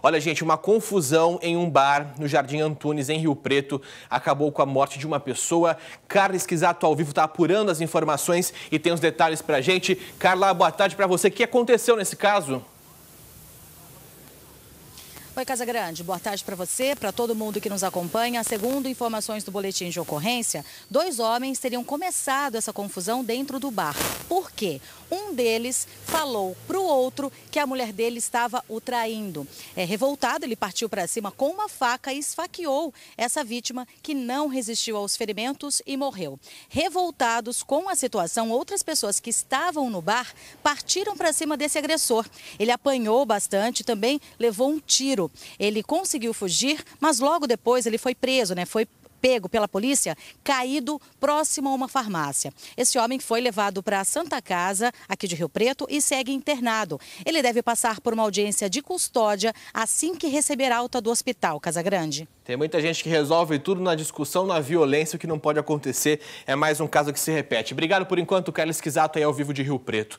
Olha, gente, uma confusão em um bar no Jardim Antunes, em Rio Preto, acabou com a morte de uma pessoa. Carla Esquisato, ao vivo, está apurando as informações e tem os detalhes para a gente. Carla, boa tarde para você. O que aconteceu nesse caso? Oi, Casa Grande, boa tarde para você, para todo mundo que nos acompanha. Segundo informações do boletim de ocorrência, dois homens teriam começado essa confusão dentro do bar. Por quê? Um deles falou para o outro que a mulher dele estava o traindo. É, revoltado, ele partiu para cima com uma faca e esfaqueou essa vítima que não resistiu aos ferimentos e morreu. Revoltados com a situação, outras pessoas que estavam no bar partiram para cima desse agressor. Ele apanhou bastante, também levou um tiro. Ele conseguiu fugir, mas logo depois ele foi preso, né? Foi pego pela polícia caído próximo a uma farmácia. Esse homem foi levado para a Santa Casa, aqui de Rio Preto, e segue internado. Ele deve passar por uma audiência de custódia assim que receber alta do hospital Casa Grande. Tem muita gente que resolve tudo na discussão, na violência, o que não pode acontecer. É mais um caso que se repete. Obrigado por enquanto, Carlos Quisato, aí ao vivo de Rio Preto.